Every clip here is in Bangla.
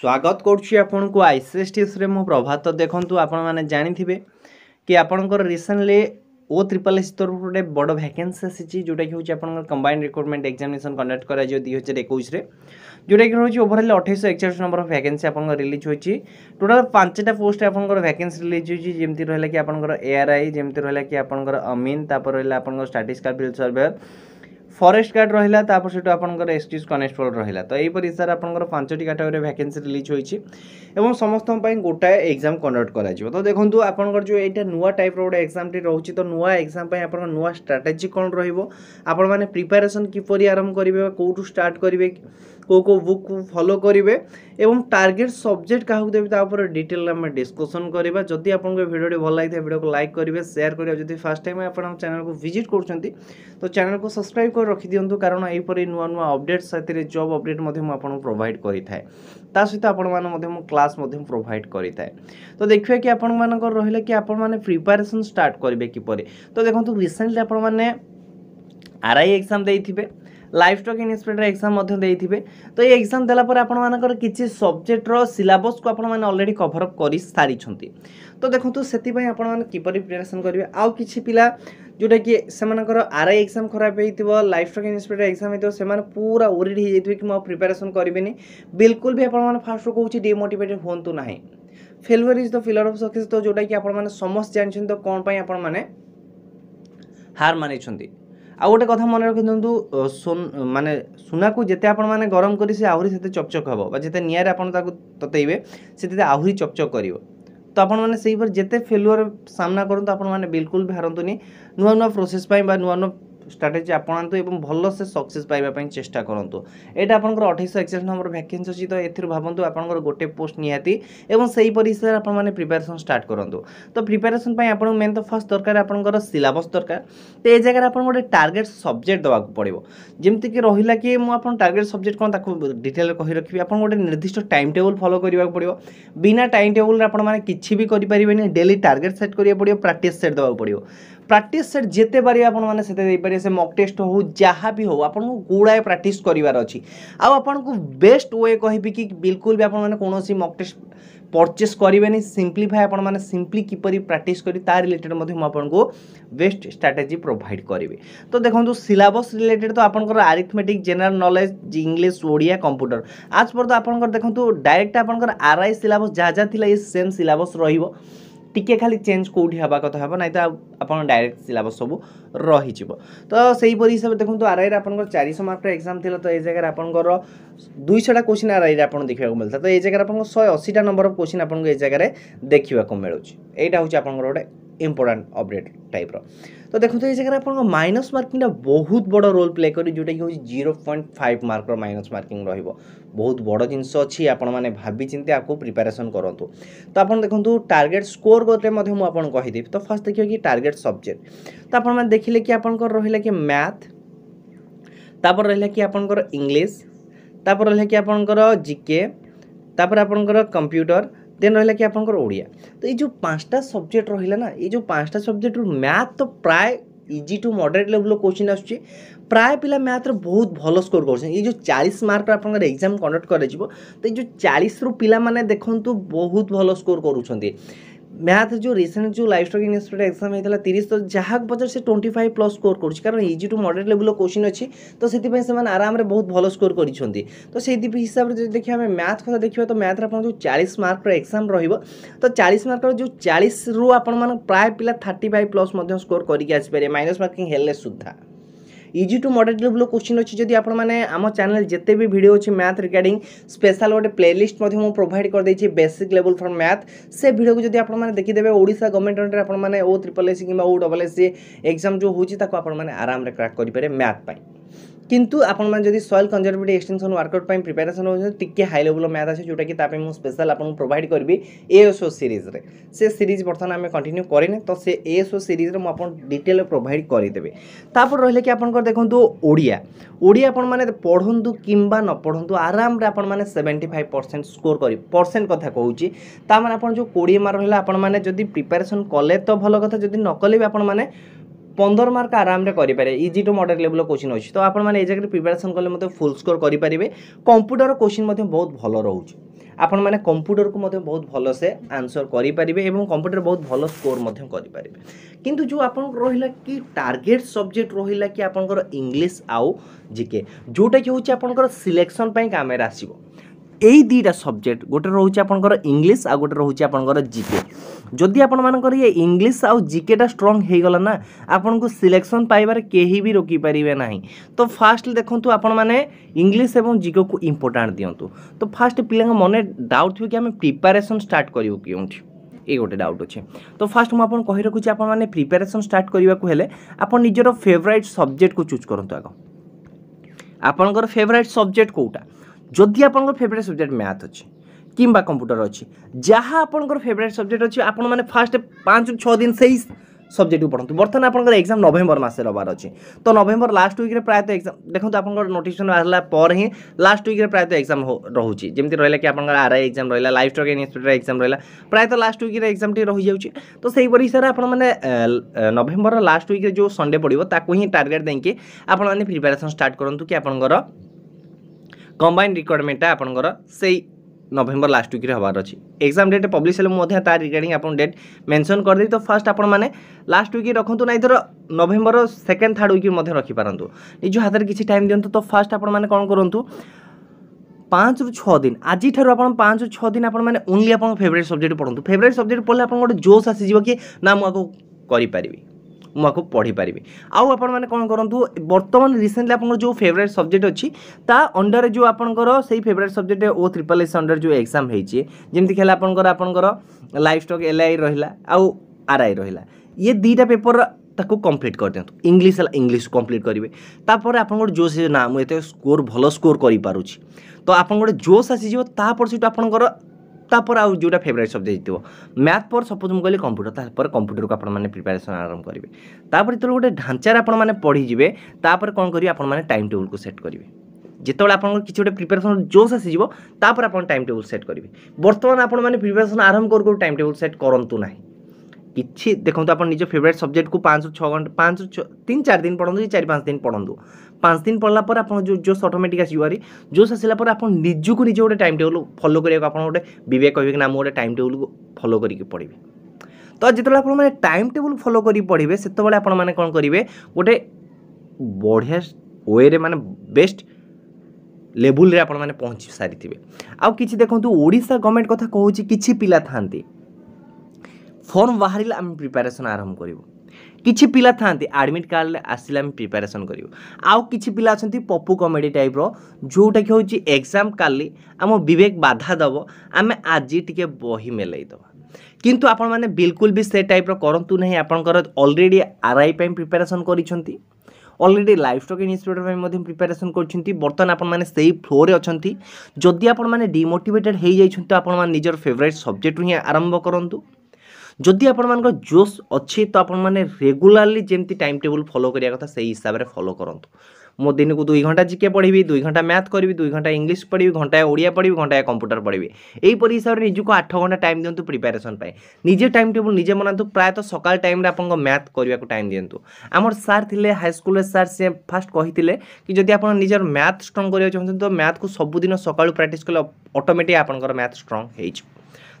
ସ୍ୱାଗତ କରୁଛି ଆପଣଙ୍କୁ ଆଇ ସି ଏସ୍ ଟିସ୍ରେ ମୁଁ ପ୍ରଭାତ ଦେଖନ୍ତୁ ଆପଣମାନେ ଜାଣିଥିବେ କି ଆପଣଙ୍କର ରିସେଣ୍ଟଲି ଓ ତ୍ରିପଲ୍ ଏସ୍ ତରଫରୁ ଗୋଟେ ବଡ଼ ଭ୍ୟାକେନ୍ସି ଆସିଛି ଯେଉଁଟାକି ହେଉଛି ଆପଣଙ୍କର କମ୍ବାଇନ୍ ରିକ୍ରୁଟମେଣ୍ଟ ଏକ୍ଜାମିନେସନ୍ କଣ୍ଡକ୍ଟ କରାଯିବ ଦୁଇ ହଜାର ଏକୋଇଶରେ ଯେଉଁଟାକି ରହୁଛି ଓଭରଅଲ୍ ଅଠେଇଶହ ଏକଚାଳିଶ ନମ୍ବର ଭ୍ୟାକେନ୍ସି ଆପଣଙ୍କର ରିଲିଜ୍ ହୋଇଛି ଟୋଟାଲ୍ ପାଞ୍ଚଟା ପୋଷ୍ଟରେ ଆପଣଙ୍କର ଭ୍ୟାକେନ୍ସି ରିଲିଜ୍ ହୋଇଛି ଯେମିତି ରହିଲା କି ଆପଣଙ୍କର ଏଆର୍ଆଇ ଯେମିତି ରହିଲା କି ଆପଣଙ୍କର ଅମିନ୍ ତାପରେ ରହିଲା ଆପଣଙ୍କର statistical field surveyor forest guard ରହିଲା ତାପରେ ସେଠୁ ଆପଣଙ୍କର ଏସ୍ଟିସ୍ କନେଷ୍ଟବଳ ରହିଲା ତ ଏହିପରି ସାର୍ ଆପଣଙ୍କର ପାଞ୍ଚଟି କାଟାଗୋରୀରେ ଭ୍ୟାକେନ୍ସି ରିଲିଜ୍ ହୋଇଛି ଏବଂ ସମସ୍ତଙ୍କ ପାଇଁ ଗୋଟାଏ ଏକ୍ଜାମ୍ କଣ୍ଡକ୍ଟ କରାଯିବ ତ ଦେଖନ୍ତୁ ଆପଣଙ୍କର ଯେଉଁ ଏଇଟା ନୂଆ ଟାଇପ୍ର ଗୋଟେ ଏକ୍ଜାମ୍ଟି ରହୁଛି ତ ନୂଆ ଏକ୍ଜାମ୍ ପାଇଁ ଆପଣଙ୍କ ନୂଆ ଷ୍ଟ୍ରାଟେଜି କ'ଣ ରହିବ ଆପଣମାନେ ପ୍ରିପାରେସନ୍ କିପରି ଆରମ୍ଭ କରିବେ ବା କେଉଁଠୁ ଷ୍ଟାର୍ଟ କରିବେ କେଉଁ କେଉଁ ବୁକ୍କୁ ଫଲୋ କରିବେ ଏବଂ ଟାର୍ଗେଟ୍ ସବଜେକ୍ଟ କାହାକୁ ଦେବେ ତା ଉପରେ ଡିଟେଲ୍ ଆମେ ଡିସ୍କସନ୍ କରିବା ଯଦି ଆପଣଙ୍କୁ ଭିଡ଼ିଓଟି ଭଲ ଲାଗିଥାଏ ଭିଡ଼ିଓକୁ ଲାଇକ୍ କରିବେ ସେୟାର କରିବେ ଯଦି ଫାର୍ଷ୍ଟ ଟାଇମ୍ ଆପଣ ଚ୍ୟାନେଲ୍କୁ ଭିଜିଟ୍ କରୁଛନ୍ତି ତ ଚ୍ୟାନେଲ୍କୁ ସବସ୍କ୍ରାଇବ୍ କରି ରଖିଦିଅନ୍ତୁ କାରଣ ଏହିପରି ନୂଆ ନୂଆ ଅପଡ଼େଟ୍ ସାଥିରେ ଜବ୍ ଅପଡ଼େଟ୍ ମଧ୍ୟ ମୁଁ ଆପଣଙ୍କୁ ପ୍ରୋଭାଇଡ଼ କରିଥାଏ ତା ସହିତ ଆପଣମାନଙ୍କୁ ମଧ୍ୟ ମୁଁ କ୍ଲାସ୍ ମଧ୍ୟ ପ୍ରୋଭାଇଡ଼ କରିଥାଏ ତ ଦେଖିବା କି ଆପଣମାନଙ୍କର ରହିଲା କି ଆପଣମାନେ ପ୍ରିପାରେସନ୍ ଷ୍ଟାର୍ଟ କରିବେ କିପରି ତ ଦେଖନ୍ତୁ ରିସେଣ୍ଟଲି ଆପଣମାନେ ଆର୍ ଆଇ ଏକ୍ଜାମ୍ ଦେଇଥିବେ ଲାଇଫ୍ ଟୋକେନ୍ ଏକ୍ସପେକ୍ଟର ଏକ୍ଜାମ୍ ମଧ୍ୟ ଦେଇଥିବେ ତ ଏଇ ଏକ୍ଜାମ୍ ଦେଲା ପରେ ଆପଣମାନଙ୍କର କିଛି ସବଜେକ୍ଟର ସିଲାବସ୍କୁ ଆପଣମାନେ ଅଲରେଡ଼ି କଭରଅପ୍ କରିସାରିଛନ୍ତି ତ ଦେଖନ୍ତୁ ସେଥିପାଇଁ ଆପଣମାନେ କିପରି ପ୍ରିପାରେସନ୍ କରିବେ ଆଉ କିଛି ପିଲା ଯେଉଁଟାକି ସେମାନଙ୍କର ଆର୍ ଆଇ ଏକ୍ଜାମ୍ ଖରାପ ହେଇଥିବ ଲାଇଫ୍ ଷ୍ଟକ୍ ଇନ୍ସପେକ୍ଟର ଏକ୍ଜାମ୍ ହେଇଥିବ ସେମାନେ ପୁରା ଓରିଡ଼ି ହେଇଯାଇଥିବେ କି ମୁଁ ଆଉ ପ୍ରିପାରେସନ୍ କରିବିନି ବିଲକୁଲ ବି ଆପଣମାନେ ଫାର୍ଷ୍ଟରୁ କହୁଛି ଡିମୋଟିଭେଟେଡ଼ ହୁଅନ୍ତୁ ନାହିଁ failure is the pillar of success ତ ଯେଉଁଟାକି ଆପଣମାନେ ସମସ୍ତେ ଜାଣିଛନ୍ତି ତ କ'ଣ ପାଇଁ ଆପଣମାନେ ହାର ମାନିଛନ୍ତି ଆଉ ଗୋଟେ କଥା ମନେ ରଖିଦିଅନ୍ତୁ ମାନେ ସୁନାକୁ ଯେତେ ଆପଣମାନେ ଗରମ କରି ସେ ଆହୁରି ସେତେ ଚକଚକ୍ ହେବ ବା ଯେତେ ନିଆଁରେ ଆପଣ ତାକୁ ତତେଇବେ ସେତେ ଆହୁରି ଚକଚକ୍ କରିବ ତ ଆପଣମାନେ ସେହିପରି ଯେତେ ଫେଲୁଅର ସାମ୍ନା କରନ୍ତୁ ଆପଣମାନେ ବିଲକୁଲ ବି ହାରନ୍ତୁନି ନୂଆ ନୂଆ ପ୍ରୋସେସ୍ ପାଇଁ ବା ନୂଆ ନୂଆ ଷ୍ଟ୍ରାଟେଜି ଆପଣାନ୍ତୁ ଏବଂ ଭଲସେ ସକ୍ସେସ୍ ପାଇବା ପାଇଁ ଚେଷ୍ଟା କରନ୍ତୁ ଏଇଟା ଆପଣଙ୍କର ଅଠେଇଶହ ଏକଚାଳିଶ ନମ୍ବର ଭ୍ୟାକେନ୍ସି ଅଛି ତ ଏଥିରୁ ଭାବନ୍ତୁ ଆପଣଙ୍କର ଗୋଟେ ପୋଷ୍ଟ ନିହାତି ଏବଂ ସେହିପରି ହିସାବରେ ଆପଣମାନେ ପ୍ରିପାରେସନ୍ ଷ୍ଟାର୍ଟ କରନ୍ତୁ ତ ପ୍ରିପାରେସନ୍ ପାଇଁ ଆପଣଙ୍କୁ ମେନ୍ ତ ଫାର୍ଷ୍ଟ ଦରକାର ଆପଣଙ୍କର ସିଲାବସ୍ ଦରକାର ତ ଏ ଜାଗାରେ ଆପଣଙ୍କୁ ଗୋଟେ ଟାର୍ଗେଟ୍ ସବଜେକ୍ଟ ଦେବାକୁ ପଡ଼ିବ ଯେମିତିକି ରହିଲା କି ମୁଁ ଆପଣ ଟାର୍ଗେଟ୍ ସବଜେକ୍ଟ କ'ଣ ତାକୁ ଡିଟେଲରେ କହି ରଖିବି ଆପଣଙ୍କୁ ଗୋଟେ ନିର୍ଦ୍ଦିଷ୍ଟ ଟାଇମ୍ ଟେବୁଲ୍ ଫଲୋ କରିବାକୁ ପଡ଼ିବ ବିନା ଟାଇମ୍ ଟେବୁଲ୍ରେ ଆପଣମାନେ କିଛି ବି କରିପାରିବେନି ଡେଲି ଟାର୍ଗେଟ୍ ସେଟ୍ କରିବାକୁ ପଡ଼ିବ ପ୍ରାକ୍ଟିସ୍ ସେଟ୍ ଦେବାକୁ ପଡ଼ିବ ପ୍ରାକ୍ଟିସ୍ ସେଠି ଯେତେ ପାରିବେ ଆପଣମାନେ ସେତେ ଦେଇପାରିବେ ସେ ମକ୍ ଟେଷ୍ଟ ହେଉ ଯାହା ବି ହେଉ ଆପଣଙ୍କୁ ଗୁଡ଼ାଏ ପ୍ରାକ୍ଟିସ୍ କରିବାର ଅଛି ଆଉ ଆପଣଙ୍କୁ ବେଷ୍ଟ ୱେ କହିବି କି ବିଲକୁଲ ବି ଆପଣମାନେ କୌଣସି ମକ୍ ଟେଷ୍ଟ ପରଚେସ୍ କରିବେନି ସିମ୍ପ୍ଲିଫାଏ ଆପଣମାନେ ସିମ୍ପଲି କିପରି ପ୍ରାକ୍ଟିସ୍ କରି ତା ରିଲେଟେଡ଼୍ ମଧ୍ୟ ମୁଁ ଆପଣଙ୍କୁ ବେଷ୍ଟ ଷ୍ଟ୍ରାଟେଜି ପ୍ରୋଭାଇଡ଼ କରିବି ତ ଦେଖନ୍ତୁ ସିଲାବସ୍ ରିଲେଟେଡ଼୍ ତ ଆପଣଙ୍କର arithmetic general knowledge English Odia computer ଆଜ୍ ପର୍ଯ୍ୟନ୍ତ ଆପଣଙ୍କର ଦେଖନ୍ତୁ ଡାଇରେକ୍ଟ ଆପଣଙ୍କର ଆର୍ ଆଇ ସିଲାବସ୍ ଯାହା ଯାହା ଥିଲା ଏ ସେମ୍ ସିଲାବସ୍ ରହିବ টিকিয়ে খালি ଚେଞ୍ଜ କେଉଁଠି ହେବା କଥା ହେବ ନାହିଁ ତ ଆପଣ ଡାଇରେକ୍ଟ ସିଲାବସ୍ ସବୁ ରହିଯିବ ତ ସେହିପରି ହିସାବରେ ଦେଖନ୍ତୁ ଆର୍ଆଇରେ ଆପଣଙ୍କର ଚାରିଶହ ମାର୍କର ଏକ୍ଜାମ୍ ଥିଲା ତ ଏ ଜାଗାରେ ଆପଣଙ୍କର ଦୁଇଶହଟା କୋଶ୍ଚିନ୍ ଆର୍ଆଇରେ ଆପଣ ଦେଖିବାକୁ ମିଳିଥିଲା ତ ଏ ଜାଗାରେ ଆପଣଙ୍କର ଶହେ ଅଶୀଟା ନମ୍ବର ଅଫ୍ କୋଶ୍ଚିନ୍ ଆପଣଙ୍କୁ ଏ ଜାଗାରେ ଦେଖିବାକୁ ମିଳୁଛି ଏଇଟା ହେଉଛି ଆପଣଙ୍କର ଗୋଟେ ইম্পর্টাট ଅପଡ଼େଟ୍ ଟାଇପ୍ର ତ ଦେଖନ୍ତୁ ଏଇ ଜାଗାରେ ଆପଣଙ୍କ ମାଇନସ୍ ମାର୍କିଂଟା ବହୁତ ବଡ଼ ରୋଲ୍ ପ୍ଲେ କରେ ଯେଉଁଟାକି ହେଉଛି ଜିରୋ ପଏଣ୍ଟ ଫାଇଭ୍ ମାର୍କର ମାଇନସ୍ ମାର୍କିଂ ରହିବ ବହୁତ ବଡ଼ ଜିନିଷ ଅଛି ଆପଣମାନେ ଭାବିଚିନ୍ତି ଆକୁ ପ୍ରିପାରେସନ୍ କରନ୍ତୁ ତ ଆପଣ ଦେଖନ୍ତୁ ଟାର୍ଗେଟ୍ ସ୍କୋର ଗୋଟେ ମଧ୍ୟ ମୁଁ ଆପଣଙ୍କୁ କହିଦେବି ତ ଫାର୍ଷ୍ଟ ଦେଖିବେ କି ଟାର୍ଗେଟ୍ ସବଜେକ୍ଟ ତ ଆପଣମାନେ ଦେଖିଲେ କି ଆପଣଙ୍କର ରହିଲା କି ମ୍ୟାଥ୍ ତାପରେ ରହିଲା କି ଆପଣଙ୍କର ଇଂଲିଶ ତାପରେ ରହିଲା କି ଆପଣଙ୍କର ଜିକେ ତାପରେ ଆପଣଙ୍କର କମ୍ପ୍ୟୁଟର ଦେନ୍ ରହିଲା କି ଆପଣଙ୍କର ଓଡ଼ିଆ ତ ଏଇ ଯେଉଁ ପାଞ୍ଚଟା ସବଜେକ୍ଟ ରହିଲା ନା ଏଇ ଯେଉଁ ପାଞ୍ଚଟା ସବଜେକ୍ଟରୁ ମ୍ୟାଥ୍ ତ ପ୍ରାୟ ଇଜି ଟୁ ମଡ଼ରେଟ୍ ଲେଭେଲ୍ର କୋଶ୍ଚିନ୍ ଆସୁଛି ପ୍ରାୟ ପିଲା ମ୍ୟାଥ୍ରେ ବହୁତ ଭଲ ସ୍କୋର କରୁଛନ୍ତି ଏଇ ଯେଉଁ ଚାଳିଶ ମାର୍କର ଆପଣଙ୍କର ଏକ୍ଜାମ୍ କଣ୍ଡକ୍ଟ କରାଯିବ ତ ଏଇ ଯେଉଁ ଚାଳିଶରୁ ପିଲାମାନେ ଦେଖନ୍ତୁ ବହୁତ ଭଲ ସ୍କୋର କରୁଛନ୍ତି ম্যাথ যে রিসেন্ট যে লাইফ স্টক ইনস্টিট্যুট এক্সাম হয়েছিল তিরিশ তো যাহা পচার সে টোয়েন্টি ফাইভ প্লস স্কোর করছে কারণ easy to moderate level question অছি তো সেই সে আরামে বহু ভালো স্কোর করছেন তো সেই হিসাবে যদি দেখি আমি ম্যাথ কথা দেখবা তো ম্যাথ আপনার যে চাশ মার্কর এক্সাম রহব তো চাশ মার্কর যে চাশরু আপনার প্রায় পিলা থার্টি ফাইভ প্লস স্কোর করি আসিপারে মাইনস মার্কিং হলে সুদ্ধা easy to moderate level question অছি যদি আপনার আমার চ্যানেল যেতে বি ভিডিও অছি ম্যাথ রিগার্ডিং স্পেশাল গোটে প্লেলিষ্ট মধ্যে প্রোভাইড করেদেছি বেসিক লেভেল ফর ম্যাথ সে ভিডিওকে যদি আপনার দেখিদেবে ওড়শা গভর্নমেন্ট অন্ডারে আপনার ও ট্রিপল এসি কিংবা ও ডবল এসি এক্সাম যে হচ্ছে তাকে আপনার আরামে ক্রাক করে ম্যাথ পাই କିନ୍ତୁ ଆପଣମାନେ ଯଦି ସଏଲ୍ କଞ୍ଜରଭେଟିଭ୍ ଏକ୍ସଟେନ୍ସନ୍ ୱାର୍କଆଉଟ୍ ପାଇଁ ପ୍ରିପାରେସନ୍ ହେଉଛନ୍ତି ଟିକେ ହାଇ ଲେଭଲ୍ର ମ୍ୟାଥ୍ ଅଛି ଯେଉଁଟାକି ତା ପାଇଁ ମୁଁ ସ୍ପେଶାଲ୍ ଆପଣଙ୍କୁ ପ୍ରୋଭାଇଡ଼ କରିବି ଏଏସ୍ଓ ସିରିଜ୍ରେ ସେ ସିରିଜ୍ ବର୍ତ୍ତମାନ ଆମେ କଣ୍ଟିନ୍ୟୁ କରିନେ ତ ସେ ଏଏସ୍ଓ ସିରିଜ୍ରେ ମୁଁ ଆପଣ ଡିଟେଲ୍ ପ୍ରୋଭାଇଡ଼ କରିଦେବି ତାପରେ ରହିଲେ କି ଆପଣଙ୍କର ଦେଖନ୍ତୁ ଓଡ଼ିଆ ଓଡ଼ିଆ ଆପଣମାନେ ପଢ଼ନ୍ତୁ କିମ୍ବା ନ ପଢ଼ନ୍ତୁ ଆରାମରେ ଆପଣମାନେ ସେଭେଣ୍ଟି ଫାଇଭ୍ ପରସେଣ୍ଟ ସ୍କୋର୍ କରି ପରସେଣ୍ଟ କଥା କହୁଛି ତା'ମାନେ ଆପଣ ଯେଉଁ କୋଡ଼ିଏ ମାର୍କ ରହିଲା ଆପଣମାନେ ଯଦି ପ୍ରିପାରେସନ୍ କଲେ ତ ଭଲ କଥା ଯଦି ନ କଲେ ବି ଆପଣମାନେ ପନ୍ଦର ମାର୍କ ଆରାମରେ କରିପାରିବେ easy to moderate level question ଅଛି ତ ଆପଣମାନେ ଏଇ ଜାଗାରେ ପ୍ରିପାରେସନ୍ କଲେ ମଧ୍ୟ ଫୁଲ୍ ସ୍କୋର କରିପାରିବେ କମ୍ପ୍ୟୁଟର କୋଶ୍ଚିନ୍ ମଧ୍ୟ ବହୁତ ଭଲ ରହୁଛି ଆପଣମାନେ କମ୍ପ୍ୟୁଟରକୁ ମଧ୍ୟ ବହୁତ ଭଲସେ ଆନ୍ସର କରିପାରିବେ ଏବଂ କମ୍ପ୍ୟୁଟର ବହୁତ ଭଲ ସ୍କୋର ମଧ୍ୟ କରିପାରିବେ କିନ୍ତୁ ଯେଉଁ ଆପଣଙ୍କର ରହିଲା କି ଟାର୍ଗେଟ୍ ସବଜେକ୍ଟ ରହିଲା କି ଆପଣଙ୍କର ଇଂଲିଶ ଆଉ ଜିକେ ଯେଉଁଟାକି ହେଉଛି ଆପଣଙ୍କର ସିଲେକ୍ସନ୍ ପାଇଁ କାମରେ ଆସିବ এই দুইটা সবজেক্ট গোটে রয়েছে আপনার ইংলিশ আর গোটে রয়েছে আপনার জিকে যদি আপনার ইয়ে ইংলিশ আউ জিকেটা স্ট্রং হয়ে গেল না আপনার সিলেকশন পাইবার কেহি বি রোকি রোকিপারে না তো ফার্স্ট দেখুন আপনার মানে ইংলিশ এবং জিকে কু ইম্পর্টাট দিও তো ফার্স্ট পিলা মনে ডাউট থাকে আমি প্রিপারেসন স্টার্ট করবু কেউঠি এই গোটে ডাউট অছে তো ফার্স্ট মু আপনার কহি রাখুছি আপনার মানে প্রিপারেসন স্টার্ট করা হলে আপনার নিজের ফেভরাইট সবজেক্ট কু চুজ করতো আগ আপনার ফেভরাইট সবজেক্ট কোটা ଯଦି ଆପଣଙ୍କର ଫେଭରେଟ୍ ସବଜେକ୍ଟ ମ୍ୟାଥ୍ ଅଛି କିମ୍ବା କମ୍ପ୍ୟୁଟର ଅଛି ଯାହା ଆପଣଙ୍କର ଫେଭରେଟ୍ ସବଜେକ୍ଟ ଅଛି ଆପଣମାନେ ଫାଷ୍ଟ ପାଞ୍ଚରୁ ଛଅ ଦିନ ସେଇ ସବଜେକ୍ଟକୁ ପଢ଼ନ୍ତୁ ବର୍ତ୍ତମାନ ଆପଣଙ୍କର ଏକ୍ଜାମ୍ ନଭେମ୍ବର ମାସରେ ହେବାର ଅଛି ତ ନଭେମ୍ବର ଲାଷ୍ଟ ୱିକ୍ରେ ପ୍ରାୟତଃ ଏକ୍ଜାମ୍ ଦେଖନ୍ତୁ ଆପଣଙ୍କର ନୋଟିଫିକେସନ୍ ଆସିଲା ପରେ ହିଁ ଲାଷ୍ଟ ୱିକ୍ରେ ପ୍ରାୟତଃ ଏକ୍ଜାମ୍ ରହୁଛି ଯେମିତି ରହିଲା କି ଆପଣଙ୍କର ଆର୍ଆଇ ଏକ୍ଜାମ୍ ରହିଲା ଲାଇଫ୍ ଷ୍ଟକ୍ ଇନ୍ସପେକ୍ଟର ଏକ୍ଜାମ୍ ରହିଲା ପ୍ରାୟତଃ ଲାଷ୍ଟ ୱିକ୍ରେ ଏକ୍ଜାମ୍ଟି ରହିଯାଉଛି ତ ସେହିପରି ହିସାବରେ ଆପଣମାନେ ନଭେମ୍ବର ଲାଷ୍ଟ ୱିକ୍ରେ ଯେଉଁ ସଣ୍ଡେ ପଡ଼ିବ ତାକୁ ହିଁ ଟାର୍ଗେଟ୍ ଦେଇକି ଆପଣମାନେ ପ୍ରିପାରେସନ୍ ଷ୍ଟାର୍ଟ କରନ୍ତୁ କି ଆପଣଙ୍କର কম্বাইন রিক্রুটমেন্টটা আপনার সেই নভেম্বর লাস্ট উইক্রে হবার অছি এক্সাম ডেট পব্লিশ হলে মধ্যে তার রিগার্ডিং আপনার ডেট মেনশন করেদেবি তো ফার্স্ট আপনার মানে লাস্ট উইক রাখতু না ধর নভেম্বর সেকেন্ড থার্ড উইক মধ্যে রাখিপারতু নিজ হাতের কিছু টাইম দিও তো ফার্স্ট আপনার মানে কম করতু পাঁচ রু ছদিন আজিঠার আপনার পাঁচ রু ছদিন আপনার মানে ওনলি আপনার ফেভরেট সবজেক্ট পড়ু ফেভরেট সবজেক্ট পড়লে আপনার গোটে জোশ আসিযোগ কি না মু আগে করে ମୁଁ ପଢ଼ିପାରିବି ଆଉ ଆପଣମାନେ କ'ଣ କରନ୍ତୁ ବର୍ତ୍ତମାନ ରିସେଣ୍ଟଲି ଆପଣଙ୍କର ଯେଉଁ ଫେଭରାଇଟ୍ ସବଜେକ୍ଟ ଅଛି ତା ଅଣ୍ଡରରେ ଯେଉଁ ଆପଣଙ୍କର ସେଇ favourite subject O triple S under ଯେଉଁ ଏକ୍ଜାମ୍ ହେଇଛି ଯେମିତିକି ହେଲା ଆପଣଙ୍କର ଆପଣଙ୍କର ଲାଇଫ୍ ଷ୍ଟକ୍ ଆଇ ରହିଲା ଆଉ ଆର୍ ଆଇ ରହିଲା ଇଏ ଦୁଇଟା ପେପର ତାକୁ କମ୍ପ୍ଲିଟ୍ କରିଦିଅନ୍ତୁ ଇଂଲିଶ ହେଲା ଇଂଲିଶ କମ୍ପ୍ଲିଟ୍ କରିବେ ତାପରେ ଆପଣଙ୍କର ଜୋସ୍ ଆସିଯିବ ନା ମୁଁ ଏତେ ସ୍କୋର୍ ଭଲ ସ୍କୋର୍ କରିପାରୁଛି ତ ଆପଣଙ୍କର ଗୋଟେ ଜୋସ୍ ଆସିଯିବ ତାପରେ ସେଇଠୁ ଆପଣଙ୍କର ତାପରେ ଆଉ ଯେଉଁଟା ଫେଭରାଇଟ୍ ସବଜେକ୍ଟ ଥିବ ମ୍ୟାଥ୍ ପରେ ସପୋଜ୍ ମୁଁ କହିଲି କମ୍ପ୍ୟୁଟର ତାପରେ କମ୍ପ୍ୟୁଟରକୁ ଆପଣମାନେ ପ୍ରିପାରେସନ୍ ଆରମ୍ଭ କରିବେ ତାପରେ ଯେତେବେଳେ ଗୋଟେ ଢାଞ୍ଚାରେ ଆପଣମାନେ ପଢ଼ିଯିବେ ତାପରେ କ'ଣ କରିବେ ଆପଣମାନେ ଟାଇମ୍ ଟେବୁଲ୍କୁ ସେଟ୍ କରିବେ ଯେତେବେଳେ ଆପଣଙ୍କର କିଛି ଗୋଟେ ପ୍ରିପାରେସନ୍ ଜୋସ୍ ଆସିଯିବ ତାପରେ ଆପଣ ଟାଇମ୍ ଟେବୁଲ୍ ସେଟ୍ କରିବେ ବର୍ତ୍ତମାନ ଆପଣମାନେ ପ୍ରିପାରେସନ୍ ଆରମ୍ଭ କରୁ କରୁ ଟାଇମ୍ ଟେବୁଲ୍ ସେଟ୍ କରନ୍ତୁ ନାହିଁ କିଛି ଦେଖନ୍ତୁ ଆପଣ ନିଜ ଫେଭରାଇଟ୍ ସବଜେକ୍ଟକୁ ପାଞ୍ଚରୁ ଛଅ ଘଣ୍ଟା ପାଞ୍ଚରୁ ଛଅ ତିନି ଚାରି ଦିନ ପଢ଼ନ୍ତୁ କି ଚାରି ପାଞ୍ଚ ଦିନ ପଢ଼ନ୍ତୁ ପାଞ୍ଚ ଦିନ ପଡ଼ିଲା ପରେ ଆପଣ ଯେଉଁ ଜୋସ୍ ଅଟୋମେଟିକ୍ ଆସିପାରି ଜୋସ୍ ଆସିଲା ପରେ ଆପଣ ନିଜକୁ ନିଜ ଗୋଟେ ଟାଇମ୍ ଟେବୁଲ୍ ଫଲୋ କରିବାକୁ ଆପଣ ଗୋଟେ ବିବେକ କହିବେ କି ନା ମୁଁ ଗୋଟେ ଟାଇମ୍ ଟେବୁଲ୍କୁ ଫଲୋ କରିକି ପଢ଼ିବି ତ ଯେତେବେଳେ ଆପଣମାନେ ଟାଇମ୍ ଟେବୁଲ୍ ଫଲୋ କରି ପଢ଼ିବେ ସେତେବେଳେ ଆପଣମାନେ କ'ଣ କରିବେ ଗୋଟେ ବଢ଼ିଆ ୱେରେ ମାନେ ବେଷ୍ଟ ଲେବୁଲ୍ରେ ଆପଣମାନେ ପହଞ୍ଚି ସାରିଥିବେ ଆଉ କିଛି ଦେଖନ୍ତୁ ଓଡ଼ିଶା ଗଭର୍ଣ୍ଣମେଣ୍ଟ କଥା କହୁଛି କିଛି ପିଲା ଥାନ୍ତି ଫର୍ମ ବାହାରିଲେ ଆମେ ପ୍ରିପାରେସନ୍ ଆରମ୍ଭ କରିବୁ କିଛି ପିଲା ଥାନ୍ତି ଆଡ଼ମିଟ୍ କାର୍ଡ଼ରେ ଆସିଲେ ଆମେ ପ୍ରିପାରେସନ୍ କରିବୁ ଆଉ କିଛି ପିଲା ଅଛନ୍ତି ପପୁ କମେଡ଼ି ଟାଇପ୍ର ଯେଉଁଟାକି ହେଉଛି ଏକ୍ଜାମ୍ କାଲି ଆମ ବିବେକ ବାଧା ଦେବ ଆମେ ଆଜି ଟିକେ ବହି ମେଲେଇ ଦେବା କିନ୍ତୁ ଆପଣମାନେ ବିଲକୁଲ ବି ସେ ଟାଇପ୍ର କରନ୍ତୁ ନାହିଁ ଆପଣଙ୍କର ଅଲରେଡ଼ି ଆର୍ ଆଇ ପାଇଁ ପ୍ରିପାରେସନ୍ କରିଛନ୍ତି অলরেডি লাইফস্টক ইনস্টিট্যুট পাই প্রিপারেসন করছেন বর্তমান আপনার সেই ফ্লোরে অনেক যদি আপনার ডিমোটিভেটেড হয়ে যাই আপনার নিজের ফেভরাইট সবজেক্ট হি আরম্ভ করতু ଯଦି ଆପଣମାନଙ୍କର ଜୋସ୍ ଅଛି ତ ଆପଣମାନେ ରେଗୁଲାରଲି ଯେମିତି ଟାଇମ୍ ଟେବୁଲ୍ ଫଲୋ କରିବା କଥା ସେଇ ହିସାବରେ ଫଲୋ କରନ୍ତୁ ମୁଁ ଦିନକୁ ଦୁଇ ଘଣ୍ଟା ଜିକେ ପଢ଼ିବି ଦୁଇ ଘଣ୍ଟା ମ୍ୟାଥ୍ କରିବି ଦୁଇ ଘଣ୍ଟା ଇଂଲିଶ ପଢ଼ିବି ଘଣ୍ଟାଏ ଓଡ଼ିଆ ପଢ଼ିବି ଘଣ୍ଟାଏ କମ୍ପ୍ୟୁଟର ପଢ଼ିବି ଏହିପରି ହିସାବରେ ନିଜକୁ ଆଠ ଘଣ୍ଟା ଟାଇମ୍ ଦିଅନ୍ତୁ ପ୍ରିପାରେସନ୍ ପାଇଁ ନିଜେ ଟାଇମ୍ ଟେବୁଲ୍ ନିଜେ ବନାନ୍ତୁ ପ୍ରାୟତଃ ସକାଳ ଟାଇମ୍ରେ ଆପଣଙ୍କ ମ୍ୟାଥ୍ କରିବାକୁ ଟାଇମ୍ ଦିଅନ୍ତୁ ଆମର ସାର୍ ଥିଲେ ହାଇସ୍କୁଲରେ ସାର୍ ସେ ଫାଷ୍ଟ କହିଥିଲେ କି ଯଦି ଆପଣ ନିଜର ମ୍ୟାଥ୍ ଷ୍ଟ୍ରଙ୍ଗ କରିବାକୁ ଚାହୁଁଛନ୍ତି ତ ମ୍ୟାଥ୍କୁ ସବୁଦିନ ସକାଳୁ ପ୍ରାକ୍ଟିସ୍ କଲେ ଅଟୋମେଟିକ୍ ଆପଣଙ୍କର ମ୍ୟାଥ୍ ଷ୍ଟ୍ରଙ୍ଗ ହେଇଯିବ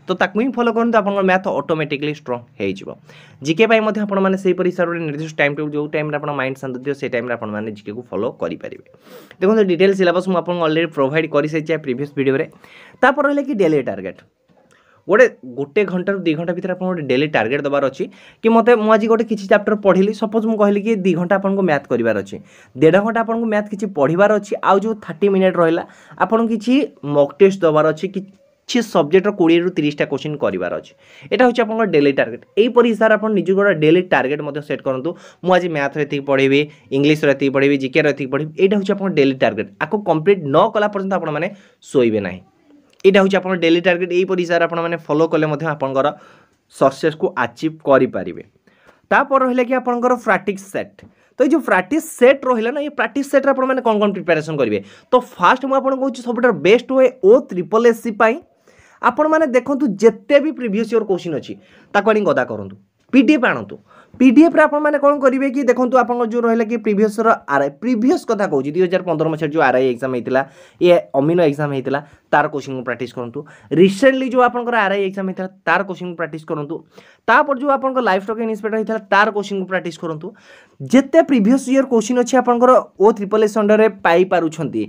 তো ତାକୁ ହିଁ ଫଲୋ କରନ୍ତୁ ଆପଣଙ୍କ ମ୍ୟାଥ୍ ଅଟୋମେଟିକଲି ଷ୍ଟ୍ରଙ୍ଗ ହେଇଯିବ ଜିକେ ପାଇଁ ମଧ୍ୟ ଆପଣମାନେ ସେହିପରି ହିସାବରେ ନିର୍ଦ୍ଦିଷ୍ଟ ଟାଇମ୍ ଟେବୁଲ୍ ଯେଉଁ ଟାଇମ୍ରେ ଆପଣ ମାଇଣ୍ଡ ଶାନ୍ତ ଦିଅ ସେଇ ଟାଇମ୍ରେ ଆପଣମାନେ ଜିକେକୁ ଫଲୋ କରିପାରିବେ ଦେଖନ୍ତୁ ଡିଟେଲ୍ ସିଲାବସ୍ ମୁଁ ଆପଣଙ୍କୁ ଅଲରେଡ଼ି ପ୍ରୋଭାଇଡ଼ କରିସାରିଛି ପ୍ରିଭିୟସ୍ ଭିଡ଼ିଓରେ ତାପରେ ରହିଲା କି ଡେଲି ଟାର୍ଗେଟ୍ ଗୋଟେ ଗୋଟେ ଘଣ୍ଟାରୁ ଦୁଇ ଘଣ୍ଟା ଭିତରେ ଆପଣଙ୍କୁ ଗୋଟେ ଡେଲି ଟାର୍ଗେଟ୍ ଦେବାର ଅଛି କି ମୋତେ ମୁଁ ଆଜି ଗୋଟେ କିଛି ଚାପ୍ଟର ପଢ଼ିଲି ସପୋଜ୍ ମୁଁ କହିଲି କି ଦୁଇ ଘଣ୍ଟା ଆପଣଙ୍କୁ ମ୍ୟାଥ୍ କରିବାର ଅଛି ଦେଢ଼ ଘଣ୍ଟା ଆପଣଙ୍କୁ ମ୍ୟାଥ୍ କିଛି ପଢ଼ିବାର ଅଛି ଆଉ ଯେଉଁ ଥାର୍ଟି ମିନିଟ୍ ରହିଲା ଆପଣଙ୍କୁ କିଛି ମକ୍ ଟେଷ୍ଟ ଦେବାର ଅଛି କି କିଛି ସବଜେକ୍ଟର କୋଡ଼ିଏରୁ ତିରିଶଟା କୋଶ୍ଚିନ୍ କରିବାର ଅଛି ଏଇଟା ହେଉଛି ଆପଣଙ୍କର ଡେଲି ଟାର୍ଗେଟ୍ ଏହିପରି ହିସାବରେ ଆପଣ ନିଜକୁ ଗୋଟେ ଡେଲି ଟାର୍ଗେଟ୍ ମଧ୍ୟ ସେଟ୍ କରନ୍ତୁ ମୁଁ ଆଜି ମ୍ୟାଥ୍ରେ ଏତିକି ପଢ଼ିବି ଇଂଲିଶରେ ଏତିକି ପଢ଼ିବି ଜିକେରେ ଏତିକି ପଢ଼ିବି ଏଇଟା ହେଉଛି ଆପଣଙ୍କ ଡେଲି ଟାର୍ଗେଟ୍ ଆକୁ କମ୍ପ୍ଲିଟ୍ ନ କଲା ପର୍ଯ୍ୟନ୍ତ ଆପଣମାନେ ଶୋଇବେ ନାହିଁ ଏଇଟା ହେଉଛି ଆପଣଙ୍କ ଡେଲି ଟାର୍ଗେଟ୍ ଏହିପରି ହିସାବରେ ଆପଣମାନେ ଫଲୋ କଲେ ମଧ୍ୟ ଆପଣଙ୍କର ସକ୍ସେସ୍କୁ ଆଚିଭ୍ କରିପାରିବେ ତାପରେ ରହିଲା କି ଆପଣଙ୍କର ପ୍ରାକ୍ଟିସ୍ ସେଟ୍ তো এই যে প্র্যাকটিস সেট রহিলা না এই প্র্যাকটিস সেট্রে আপনার কোণ কোণ প্রিপারেসন করবে তো ফার্স্ট মু আপনার কুচি সবুঠার বেস্ট ওয়ে ও ট্রিপল এসসি পাই ଆପଣମାନେ ଦେଖନ୍ତୁ মানে ଯେତେ ବି ପ୍ରିଭିୟସ୍ ଇୟର୍ କୋଶ୍ଚିନ୍ ଅଛି ତାକୁ ଆଣି ଗଦା କରନ୍ତୁ ପି ଡି ଏଫ୍ ଆଣନ୍ତୁ আপন মানে কোন করিবে কি দেখুন আপন যে রহলে কি প্রিভিয়স প্রিভিয়সর আর আই প্রিভিয়স কথা কৌছি 2015 হাজার পনেরো মশার যে আর আই এক্সাম হয়েছিল এ অমিনো এক্সাম হয়েছিল তার কোশ্চিন প্র্যাকটিস করতু রিসেন্টলি যে আপনার আর আই এক্সাম হয়েছিল তার কোচিং প্রাক্টিস করতু তাপর যে আপনার লাইফ স্টক ইন্সপেক্টর হয়েছিল তার কোশ্চিন প্র্যাকটিস করতু যেতে প্রিভিয়স ইয়র কোশ্চিন অছি আপনার ও ট্রিপল এস অন্ডারে পাই পারুছন্তি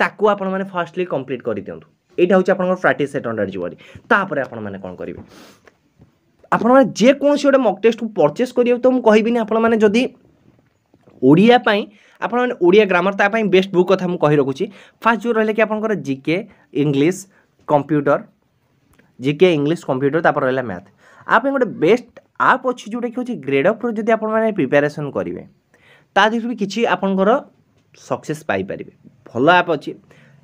তাকু আপন মানে ফার্স্টলি কমপ্লিট করি দিও এইটা হচ্ছে আপনার ফ্রাটি সেট অন্ডার জুয়ারি তাপরে আপনার কম করবে আপনার যেকোনসি গোটে মক টেস্ট পরচেস করবে তো মু কহবিনি আপনার যদি ওড়িয়া পাই আপনার ওড়িয়া গ্রামার তা বেস্ট বুক কথা মু কহি রাখুছি ফার্স্ট যে রহলে কি আপনার G K English computer G K English computer তারপর রহলা ম্যাথ আপনি গোটে বেস্ট আপ অছি যেটা কি হচ্ছে গ্রেড অফ্র যদি আপনার মানে প্রিপারেসন করবে তা দেহ কিছু আপনার সকসেস পাইপারে ভালো আপ অছি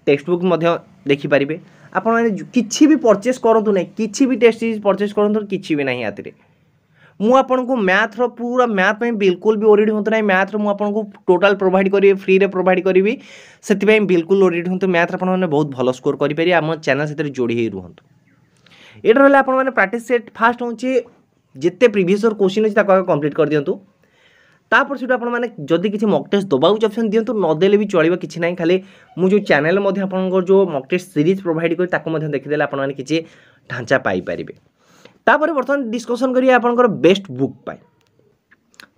টেক্সট বুক ମଧ୍ୟ ଦେଖିପାରିବେ ଆପଣମାନେ କିଛି ବି ପରଚେସ୍ କରନ୍ତୁ ନାହିଁ କିଛି ବି ଟେକ୍ସଟ ସିରିଜ୍ ପରଚେସ୍ କରନ୍ତୁ କିଛି ବି ନାହିଁ ଆଥିରେ ମୁଁ ଆପଣଙ୍କୁ ମ୍ୟାଥ୍ର ପୁରା ମ୍ୟାଥ୍ ପାଇଁ ବିଲକୁଲ ବି ଓରିଡ଼ି ହୁଅନ୍ତୁ ନାହିଁ ମ୍ୟାଥ୍ର ମୁଁ ଆପଣଙ୍କୁ ଟୋଟାଲ୍ ପ୍ରୋଭାଇଡ଼ କରିବି ଫ୍ରିରେ ପ୍ରୋଭାଇଡ଼ କରିବି ସେଥିପାଇଁ ବିଲକୁଲ ଓରିଡ଼ି ହୁଅନ୍ତୁ ମ୍ୟାଥ୍ରେ ଆପଣମାନେ ବହୁତ ଭଲ ସ୍କୋର କରିପାରିବେ ଆମ ଚ୍ୟାନେଲ୍ ସେଥିରେ ଯୋଡ଼ି ହେଇ ରୁହନ୍ତୁ ଏଇଟା ରହିଲା ଆପଣମାନେ ପ୍ରାକ୍ଟିସ୍ ସେଟ୍ ଫାଷ୍ଟ ହେଉଛି ଯେତେ ପ୍ରିଭିୟସ୍ କୋଶ୍ଚିନ୍ ଅଛି ତାକୁ ଆଗ କମ୍ପ୍ଲିଟ୍ କରିଦିଅନ୍ତୁ ତାପରେ ସେଠୁ ଆପଣମାନେ ଯଦି କିଛି ମକ୍ ଟେଷ୍ଟ ଦେବାକୁ ଚାହୁଁଛନ୍ତି ଦିଅନ୍ତୁ ନଦେଲେ ବି ଚଳିବ କିଛି ନାହିଁ ଖାଲି ମୁଁ ଯେଉଁ ଚ୍ୟାନେଲ୍ ମଧ୍ୟ ଆପଣଙ୍କର ଯେଉଁ ମକ୍ ଟେଷ୍ଟ ସିରିଜ୍ ପ୍ରୋଭାଇଡ଼ କରି ତାକୁ ମଧ୍ୟ ଦେଖିଦେଲେ ଆପଣମାନେ କିଛି ଢାଞ୍ଚା ପାଇପାରିବେ ତାପରେ ବର୍ତ୍ତମାନ ଡିସ୍କସନ୍ କରିବା ଆପଣଙ୍କର ବେଷ୍ଟ ବୁକ୍ ପାଇଁ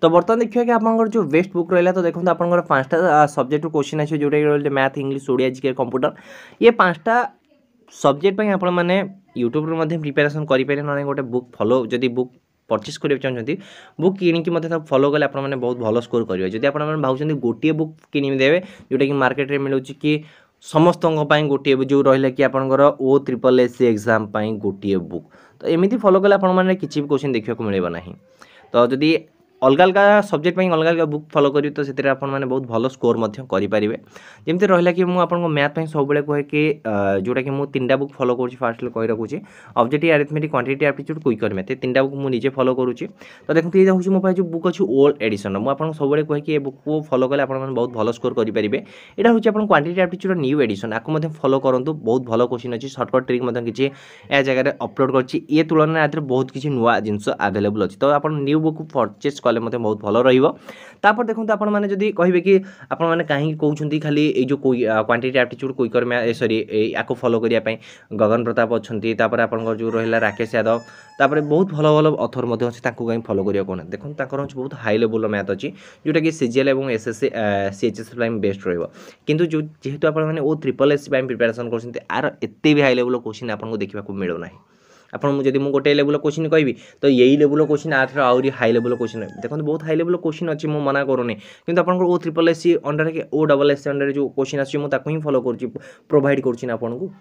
ତ ବର୍ତ୍ତମାନ ଦେଖିବା କି ଆପଣଙ୍କର ଯେଉଁ ବେଷ୍ଟ ବୁକ୍ ରହିଲା ତ ଦେଖନ୍ତୁ ଆପଣଙ୍କର ପାଞ୍ଚଟା ସବଜେକ୍ଟରୁ କୋଶ୍ଚିନ୍ ଆସିବ ଯେଉଁଟାକି ରହିଲେ math English Odia G K computer ଇଏ ପାଞ୍ଚଟା ସବଜେକ୍ଟ ପାଇଁ ଆପଣମାନେ ୟୁଟ୍ୟୁବରୁ ମଧ୍ୟ ପ୍ରିପାରେସନ୍ କରିପାରିବେ ନହେଲେ ଗୋଟେ ବୁକ୍ ଫଲୋ ଯଦି ବୁକ୍ ପରଚେସ୍ କରିବାକୁ ଚାହୁଁଛନ୍ତି ବୁକ୍ କିଣିକି ମଧ୍ୟ ତାକୁ ଫଲୋ କଲେ ଆପଣମାନେ ବହୁତ ଭଲ ସ୍କୋର କରିବେ ଯଦି ଆପଣମାନେ ଭାବୁଛନ୍ତି ଗୋଟିଏ ବୁକ୍ କିଣିଦେବେ ଯେଉଁଟାକି ମାର୍କେଟରେ ମିଳୁଛି କି ସମସ୍ତଙ୍କ ପାଇଁ ଗୋଟିଏ ଯେଉଁ ରହିଲା କି ଆପଣଙ୍କର O triple S C exam ପାଇଁ ଗୋଟିଏ ବୁକ୍ ତ ଏମିତି ଫଲୋ କଲେ ଆପଣମାନେ କିଛି ବି କୋଶ୍ଚିନ୍ ଦେଖିବାକୁ ମିଳିବ ନାହିଁ ତ ଯଦି ଅଲଗା ଅଲଗା ସବଜେକ୍ଟ ପାଇଁ ଅଲଗା ଅଲଗା ବୁକ୍ ଫଲୋ କରିବି ତ ସେଥିରେ ଆପଣମାନେ ବହୁତ ଭଲ ସ୍କୋର ମଧ୍ୟ କରିପାରିବେ ଯେମିତି ରହିଲା କି ମୁଁ ଆପଣଙ୍କ ମ୍ୟାଥ୍ ପାଇଁ ସବୁବେଳେ କୁହେ କି ଯେଉଁଟାକି ମୁଁ ତିନିଟା ବୁକ୍ ଫଲୋ କରୁଛି ଫାର୍ଷ୍ଟ କହି ରଖୁଛି objective arithmetic quantity aptitude quicker math ଏ ତିନିଟା ବୁକ୍ ମୁଁ ନିଜେ ଫଲୋ କରୁଛି ତ ଦେଖନ୍ତୁ ଏଇଟା ହେଉଛି ମୋ ପାଇଁ ଯେଉଁ ବୁକ୍ ଅଛି ଓଲ୍ଡ ଏଡ଼ିସନ୍ର ମୁଁ ଆପଣଙ୍କୁ ସବୁବେଳେ କୁହେ କି ଏ ବୁକ୍କୁ ଫଲୋ କଲେ ଆପଣମାନେ ବହୁତ ଭଲ ସ୍କୋର କରିପାରିବେ ଏଇଟା ହେଉଛି ଆପଣ କ୍ୱାଣ୍ଟିଟି ଆପ୍ଟିଚ୍ୟୁଡ୍ର ନ୍ୟୁ ଏଡ଼ିସନ୍ ଆକୁ ମଧ୍ୟ ଫଲୋ କରନ୍ତୁ ବହୁତ ଭଲ କୋଶ୍ଚିନ୍ ଅଛି ସର୍ଟକଟ୍ ଟ୍ରିକ୍ ମଧ୍ୟ କିଛି ଏ ଜାଗାରେ ଅପଲୋଡ଼ କରିଛି ଏ ତୁଳନାରେ ଏଥିରେ ବହୁତ କିଛି ନୂଆ ଜିନିଷ ଆଭେଲେବୁଲ୍ ଅଛି ତ ଆପଣ ନ୍ୟୁ ବୁକ୍ ପରଚେସ୍ কলে মধ্যে বহুত ভাল রহব তাপরে দেখুন আপনার মানে যদি কহবে কি আপনার মানে কাহি কৌন খালি এই যে কোয়ান্টিটি আপ্টিচ্ୟୁଡ୍ কুইকର ସରି ୟାକୁ ଫଲୋ କରିବା ପାଇଁ ଗଗନ ପ୍ରତାପ ଅଛନ୍ତି ତାପରେ ଆପଣଙ୍କର ଯେଉଁ ରହିଲା ରାକେଶ ୟାଦବ ତାପରେ ବହୁତ ଭଲ ଭଲ ଅଥର ମଧ୍ୟ ଅଛି ତାଙ୍କୁ କାହିଁ ଫଲୋ କରିବାକୁ କହୁନାହାନ୍ତି ଦେଖନ୍ତୁ ତାଙ୍କର ହେଉଛି ବହୁତ ହାଇ ଲେବୁଲ୍ର ମ୍ୟାଥ୍ ଅଛି ଯେଉଁଟାକି ସି ଜି ଏଲ୍ ଏବଂ S S C H S ପାଇଁ ବେଷ୍ଟ ରହିବ କିନ୍ତୁ ଯେଉଁ ଯେହେତୁ ଆପଣମାନେ ଓ ଟ୍ରିପଲ୍ ଏସ୍ ପାଇଁ ପ୍ରିପାରେସନ୍ କରୁଛନ୍ତି ଆର ଏତେ ବି ହାଇ ଲେବୁଲ୍ର କୋଶ୍ଚିନ୍ ଆପଣଙ୍କୁ ଦେଖିବାକୁ ମିଳୁନାହିଁ ଆପଣ ମୁଁ ଯଦି ମୁଁ ଗୋଟେ ଲେବୁଲ୍ କୋଶ୍ଚିନ୍ କହିବି ତ ଏଇ ଲେବୁଲ୍ କୋଶ୍ଚିନ୍ ଆଠାରୁ ଆହୁରି ହାଇ ଲେବୁଲ୍ କୋଶ୍ଚିନ୍ ଦେଖନ୍ତୁ ବହୁତ ହାଇ ଲେବୁଲ୍ କୋଶ୍ଚିନ୍ ଅଛି ମୁଁ ମନା କରୁନି କିନ୍ତୁ ଆପଣଙ୍କର ଓ ଟ୍ରିପଲ୍ ଏସ୍ ସି ଅଣ୍ଡରରେ କି ଓ ଡବଲ୍ ଏସ୍ ସି ଅଣ୍ଡରରେ ଯେଉଁ କୋଶ୍ଚିନ୍ ଆସୁଛି ମୁଁ ତାକୁ ହିଁ ଫଲୋ କରୁଛି ପ୍ରୋଭାଇଡ଼୍ କରୁଛି ନା ଆପଣଙ୍କୁ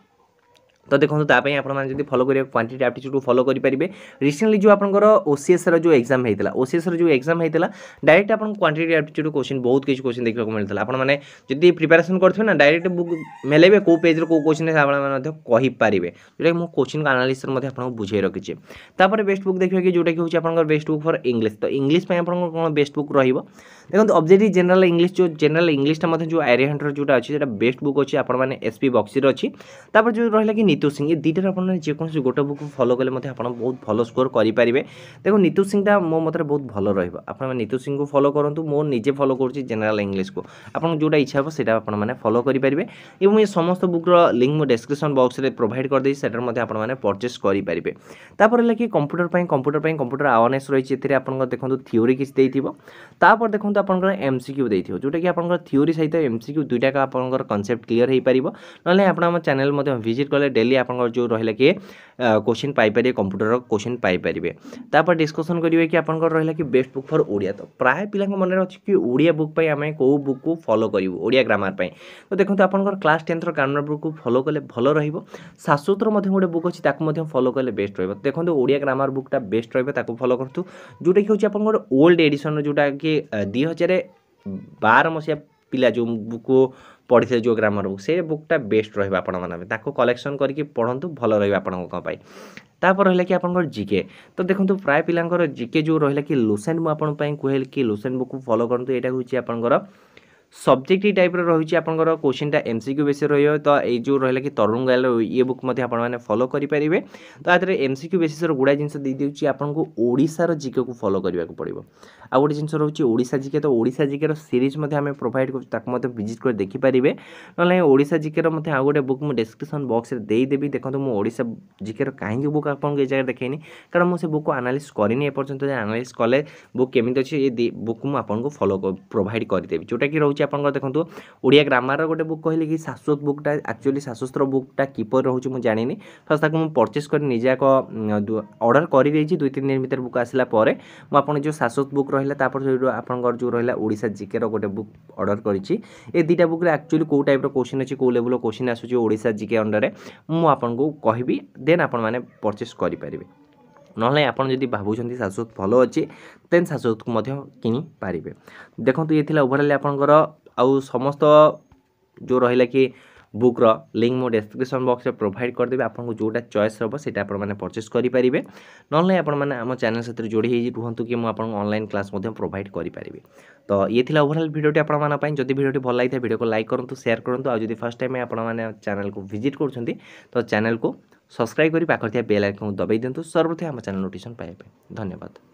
ତ ଦେଖନ୍ତୁ ତା ପାଇଁ ଆପଣମାନେ ଯଦି ଫଲୋ କରିବେ କ୍ୱାଣ୍ଟିଟି ଆପ୍ଟିଚ୍ୟୁଡ଼୍କୁ ଫଲୋ କରିପାରିବେ ରିସେଣ୍ଟଲି ଯେଉଁ ଆପଣଙ୍କର ଓସିଏସ୍ର ଯେଉଁ ଏକ୍ଜାମ୍ ହେଇଥିଲା ଓସିଏସ୍ର ଯେଉଁ ଏକ୍ଜାମ୍ ହେଇଥିଲା ଡାଇରେକ୍ଟ ଆପଣଙ୍କୁ କ୍ୱାଣ୍ଟିଟି ଆପ୍ଟିଚ୍ୟୁଡ଼୍ କୋଶ୍ଚିନ୍ ବହୁତ କିଛି କୋଶ୍ଚିନ୍ ଦେଖିବାକୁ ମିଳିଥିଲା ଆପଣମାନେ ଯଦି ପ୍ରିପାରେସନ୍ କରିଥିବେ ନା ଡାଇରେକ୍ଟ ବୁକ୍ ମେଲେଇବେ କେଉଁ ପେଜ୍ର କେଉଁ କୋଶ୍ଚିନ୍ ଆପଣମାନେ ମଧ୍ୟ କହିପାରିବେ ଯେଉଁଟାକି ମୁଁ କୋଶ୍ଚିନ୍ ଆନାଲିସିସ୍ରେ ମଧ୍ୟ ଆପଣଙ୍କୁ ବୁଝାଇ ରଖିଛି ତାପରେ ବେଷ୍ଟ ବୁକ୍ ଦେଖିବା କି ଯେଉଁଟାକି ହେଉଛି ଆପଣଙ୍କର ବେଷ୍ଟ ବୁକ୍ ଫର୍ ଇଂଲିଶ ତ ଇଂଲିଶ ପାଇଁ ଆପଣଙ୍କର କ'ଣ ବେଷ୍ଟ ବୁକ୍ ରହିବ দেখুন অবজেক্টিভ জেনারেল ইংলিশ যে জেনারেল ইংলিশটা মধ্যে যে আরিয়া হ্যান্ডর যেটা আছে সেটা বেস্ট বুক অছি আপনার এসপি বক্সির অছি তারপরে যে রহলা কি নীতু সিং এই দুইটার আপনার যেকোনসি গোটে বুক ফলো কলে মধ্যে আপনার বহুত ভালো স্কোর করিপারে দেখুন নীতু সিংটা মো মতরে বহুত ভালো রহব আপনার নীতু সিংকু ফলো করতু মো নিজে ফলো করছি জেনারেল ইংলিশকু আপনার যেটা ইচ্ছা হব সেটা আপনার ফলো করিপারে এবং এই সমস্ত বুকর লিঙ্ক মো ডেসক্রিপশন বক্সরে প্রোভাইড করেদেছি সেটার মধ্যে আপনার পরচেস করিপারে তারপরে হলে কি কম্পুটর কম্পুটর কম্পুটর আওয়ারনেস রয়েছে এতে আপনার দেখুন থিওরি কিছু দিয়ে তারপর দেখুন আপনক এমসিকিউ দেইথি জুট কি আপনক থিওরি সাইতা এমসিকিউ দুইটা কা আপনক কনসেপ্ট ক্লিয়ার হেই পারিব নহলে আপনা আম চ্যানেল মদ্য ভিজিট করলে ডেইলি আপনক যে রইলা কি কোশ্চেন পাই পাইরি কম্পিউটার কোশ্চেন পাই পাইবি তারপর ডিসকাশন করিবে কি আপনক রইলা কি বেস্ট বুক ফর ওড়িয়া তো প্রায় পিলক মনে রচি কি ওড়িয়া বুক পাই আমি কো বুক ফলো করিব ওড়িয়া গ্রামার পাই তো দেখতো আপনক ক্লাস 10 থর গ্রামার বুক ফলো করলে ভালো রইব শাস্ত্ৰসূত্র মধ্যে গুড বুক আছে তাক মধ্যে ফলো করলে বেস্ট রইব দেখতো ওড়িয়া গ্রামার বুকটা বেস্ট রইবে তাকু ফলো করতু জুট কি হচি আপনক ওল্ড এডিশন জুট কি ହଜାର ବାର ମସିହା ପିଲା ଯେଉଁ ବୁକ୍ ପଢ଼ିଥିଲେ ଯେଉଁ ଗ୍ରାମର ବୁକ୍ ସେ ବୁକ୍ଟା ବେଷ୍ଟ ରହିବ ଆପଣମାନଙ୍କ ପାଇଁ ତାକୁ କଲେକ୍ସନ୍ କରିକି ପଢ଼ନ୍ତୁ ଭଲ ରହିବ ଆପଣଙ୍କ ପାଇଁ ତାପରେ ରହିଲା କି ଆପଣଙ୍କର ଜିକେ ତ ଦେଖନ୍ତୁ ପ୍ରାୟ ପିଲାଙ୍କର ଜିକେ ଯେଉଁ ରହିଲା କି ଲୁସେଣ୍ଟ ମୁଁ ଆପଣଙ୍କ ପାଇଁ କୁହେ କି ଲୁସେଣ୍ଟ ବୁକ୍କୁ ଫଲୋ କରନ୍ତୁ ଏଇଟା ହେଉଛି ଆପଣଙ୍କର ସବଜେକ୍ଟ ଟାଇପ୍ର ରହିଛି ଆପଣଙ୍କର କୋଶ୍ଚିନ୍ଟା ଏମ୍ ସି କ୍ୟୁ ବେଶୀ ରହିବ ତ ଏଇ ଯେଉଁ ରହିଲା କି ତରୁଣ ଗାୟଲ ଇଏ ବୁକ୍ ମଧ୍ୟ ଆପଣମାନେ ଫଲୋ କରିପାରିବେ ତ ଏଥିରେ ଏମ୍ ସି କ୍ୟୁ ବେସିସ୍ର ଗୁଡ଼ାଏ ଜିନିଷ ଦେଇଦେଉଛି ଆପଣଙ୍କୁ ଓଡ଼ିଶାର ଜିକେକୁ ଫଲୋ କରିବାକୁ ପଡ଼ିବ ଆଉ ଗୋଟେ ଜିନିଷ ରହୁଛି ଓଡ଼ିଶା ଜିକେ ତ ଓଡ଼ିଶା ଜିକେର ସିରିଜ୍ ମଧ୍ୟ ଆମେ ପ୍ରୋଭାଇଡ଼ କରୁଛୁ ତାକୁ ମଧ୍ୟ ଭିଜିଟ୍ କରି ଦେଖିପାରିବେ ନହେଲେ ଓଡ଼ିଶା ଜିକେର ମଧ୍ୟ ଆଉ ଗୋଟେ ବୁକ୍ ମୁଁ ଡେସ୍କ୍ରିପସନ୍ ବକ୍ସରେ ଦେଇଦେବି ଦେଖନ୍ତୁ ମୁଁ ଓଡ଼ିଶା ଜିକେର କାହିଁକି ବୁକ୍ ଆପଣଙ୍କୁ ଏ ଜାଗାରେ ଦେଖେଇନି କାରଣ ମୁଁ ସେ ବୁକ୍କୁ ଆନାଲିସ୍ କରିନି ଏପର୍ଯ୍ୟନ୍ତ ଆନାଲିସ୍ କଲେ ବୁକ୍ କେମିତି ଅଛି ଏ ବୁକ୍ ମୁଁ ଆପଣଙ୍କୁ ଫଲୋ ପ୍ରୋଭାଇଡ଼ କରିଦେବି ଯେଉଁଟାକି ରହୁଛି আপনার দেখুন ওড়িয়া গ্রামার গোটে বুক কহিলি কি শাশ্বত বুকটা আকচুয়ালি শাশ্বস্ত্র বুকটা কিপর রয়েছে মু জাঁনি ফার্স্ট তাকে মু পরচেজ করে নিজে এক অর্ডর করে দিয়েছি দুই তিন দিন ভিতরে বুক আসলা পরে মু আপনার যে শাশ্বত বুক রহলা তারপর সেইটু আপনার যে রহলা ওড়শা জিকের গোটে বুক অর্ডর করেছি এই দুইটা বুকরে আকচুয়ালি কেউ টাইপর কোশ্চিন আছে কেউ লেভেল কোশ্চিন আসুচি ওড়শা জিকে অন্ডরে মু আপনার কহবি দেন আপনার পরচেজ করে ନହେଲେ ଆପଣ ଯଦି ଭାବୁଛନ୍ତି ଶାଶ୍ୱତ ଭଲ ଅଛି ଦେନ୍ ଶାଶ୍ୱତକୁ ମଧ୍ୟ କିଣିପାରିବେ ଦେଖନ୍ତୁ ଇଏ ଥିଲା ଓଭରାଲି ଆପଣଙ୍କର ଆଉ ସମସ୍ତ ଯେଉଁ ରହିଲା କି বুক্র লিঙ্ক মু ডেসক্রিপশন বক্সে প্রোভাইড করেদেবি আপনার যেটা চয়েস হব সেটা আপনার পরচেস করে পেয়ে নহলে আপনার আমার চ্যানেল সাথে যোড়ি হয়ে রুহতু কি আপনার অনলাইন ক্লাস প্রোভাইড করে পেবি তো ইয়ে লা ওভরঅল ভিডিওটি আপনার যদি ভিডিওটি ভাল লাগে ভিডিওকে লাইক করতু সেয়ার করতু আর যদি ফার্স্ট টাইম আপনার চ্যানেলকে ভিজিট করছেন তো চ্যানেলকে सब्सक्राइब सब्सक्राइब् पार्थ बेल आइकन दबै दिनु सर्वप्रथम आम च्यानल नोटिफिकेशन पाइप धन्यवाद